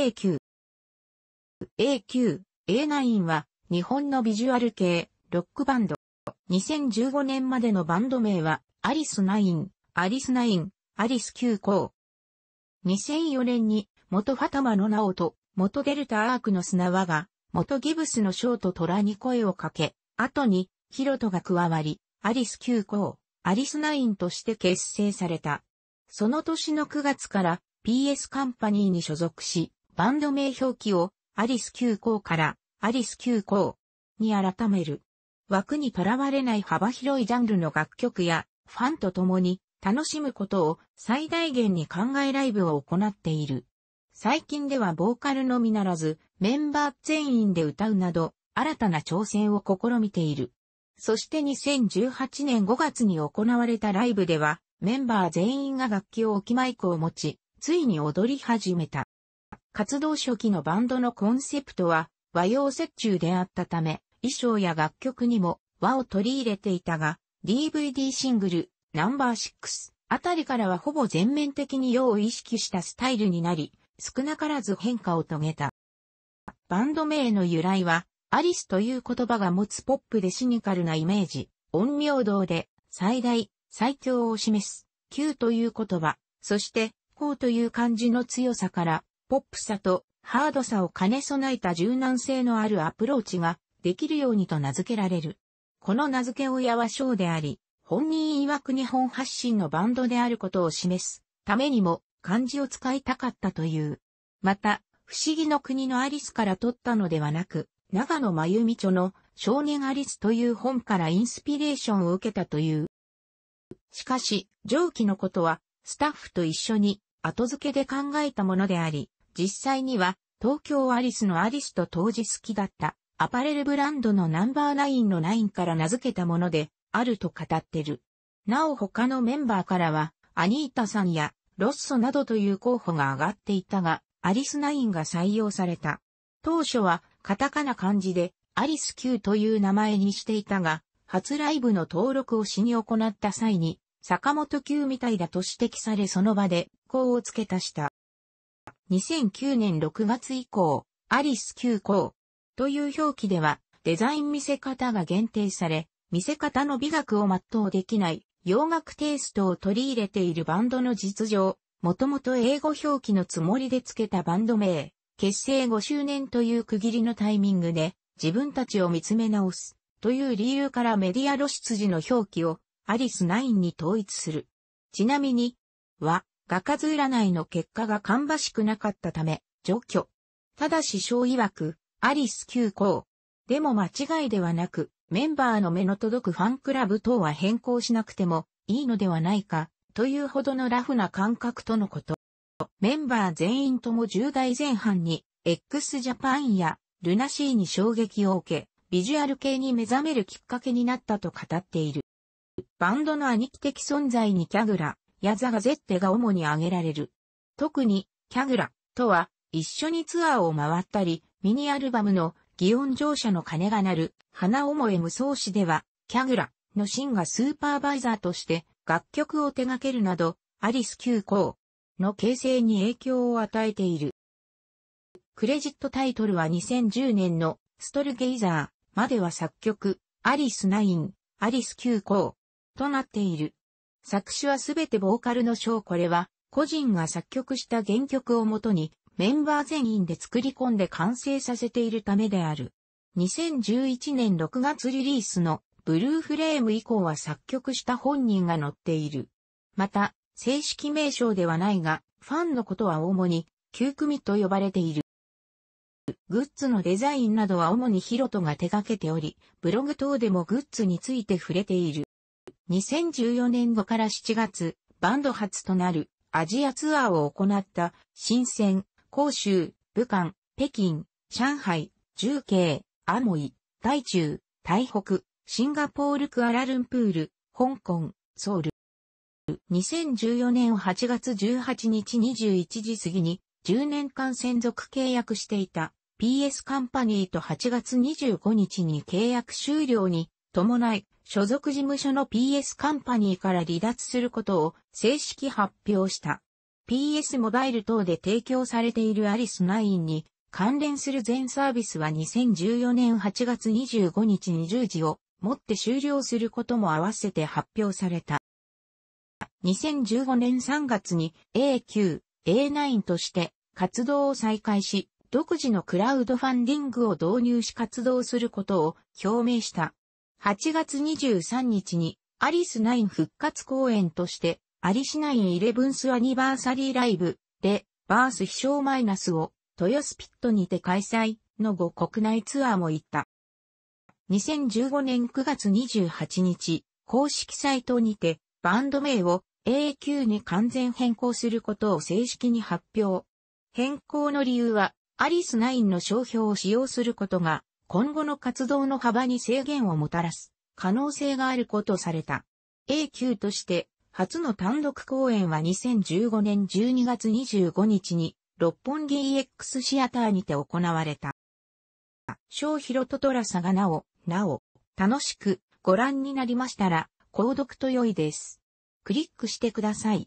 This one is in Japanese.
a q a q A9 は日本のビジュアル系ロックバンド。2015年までのバンド名はアリス9、アリス9、アリス急行。2004年に元ファタマのナオと元デルタアークの砂輪が元ギブスのショート虎に声をかけ、後にヒロトが加わり、アリス急行、アリス9として結成された。その年の9月から PS カンパニーに所属し、バンド名表記をアリス急行からアリス急行に改める。枠にとらわれない幅広いジャンルの楽曲やファンと共に楽しむことを最大限に考えライブを行っている。最近ではボーカルのみならずメンバー全員で歌うなど新たな挑戦を試みている。そして2018年5月に行われたライブではメンバー全員が楽器を置きマイクを持ち、ついに踊り始めた。活動初期のバンドのコンセプトは和洋折衷であったため、衣装や楽曲にも和を取り入れていたが、DVD シングル、ナンバー6あたりからはほぼ全面的に洋を意識したスタイルになり、少なからず変化を遂げた。バンド名の由来は、アリスという言葉が持つポップでシニカルなイメージ、音明堂で、最大、最強を示す、Q という言葉、そして、こうという漢字の強さから、ポップさとハードさを兼ね備えた柔軟性のあるアプローチができるようにと名付けられる。この名付け親はショーであり、本人曰く日本発信のバンドであることを示すためにも漢字を使いたかったという。また、不思議の国のアリスから取ったのではなく、長野真由美著の少年アリスという本からインスピレーションを受けたという。しかし、上記のことは、スタッフと一緒に後付けで考えたものであり、実際には、東京アリスのアリスと当時好きだった、アパレルブランドのナンバーナインのナインから名付けたもので、あると語ってる。なお他のメンバーからは、アニータさんや、ロッソなどという候補が上がっていたが、アリスナインが採用された。当初は、カタカナ漢字で、アリス Q という名前にしていたが、初ライブの登録をしに行った際に、坂本 Q みたいだと指摘されその場で、こうを付け足した。2009年6月以降、アリス急行という表記では、デザイン見せ方が限定され、見せ方の美学を全うできない洋楽テイストを取り入れているバンドの実情、もともと英語表記のつもりで付けたバンド名、結成5周年という区切りのタイミングで自分たちを見つめ直すという理由からメディア露出時の表記をアリス9に統一する。ちなみに、は、画数占いの結果が芳しくなかったため、除去。ただし小曰く、アリス急行。でも間違いではなく、メンバーの目の届くファンクラブ等は変更しなくてもいいのではないか、というほどのラフな感覚とのこと。メンバー全員とも10代前半に、x ジャパンやルナシーに衝撃を受け、ビジュアル系に目覚めるきっかけになったと語っている。バンドの兄貴的存在にキャグラ、やザガゼッテが主に挙げられる。特に、キャグラとは一緒にツアーを回ったり、ミニアルバムの祇園乗車の鐘が鳴る花思え無双詩では、キャグラのシンがスーパーバイザーとして楽曲を手掛けるなど、アリス急行の形成に影響を与えている。クレジットタイトルは2010年のストルゲイザーまでは作曲、アリス9、アリス急行となっている。作詞はすべてボーカルの章これは、個人が作曲した原曲をもとに、メンバー全員で作り込んで完成させているためである。2011年6月リリースのブルーフレーム以降は作曲した本人が載っている。また、正式名称ではないが、ファンのことは主に、9組と呼ばれている。グッズのデザインなどは主にヒロトが手掛けており、ブログ等でもグッズについて触れている。2014年5から7月、バンド初となるアジアツアーを行った新鮮、広州、武漢、北京、上海、重慶、アモイ、台中、台北、シンガポールクアラルンプール、香港、ソウル。2014年8月18日21時過ぎに10年間専属契約していた PS カンパニーと8月25日に契約終了に伴い、所属事務所の PS カンパニーから離脱することを正式発表した。PS モバイル等で提供されているアリス9に関連する全サービスは2014年8月25日20時をもって終了することも合わせて発表された。2015年3月に A9、A9 として活動を再開し、独自のクラウドファンディングを導入し活動することを表明した。8月23日にアリスナイン復活公演として、アリシナインイレブンスアニバーサリーライブ、で、バース飛翔マイナスを、トヨスピットにて開催の後国内ツアーも行った。2015年9月28日、公式サイトにて、バンド名を AQ に完全変更することを正式に発表。変更の理由は、アリス9の商標を使用することが今後の活動の幅に制限をもたらす可能性があることされた。A 級として初の単独公演は2015年12月25日に六本木 EX シアターにて行われた。小広とトラサがなお、なお、楽しくご覧になりましたら、購読と良いです。クリックしてください。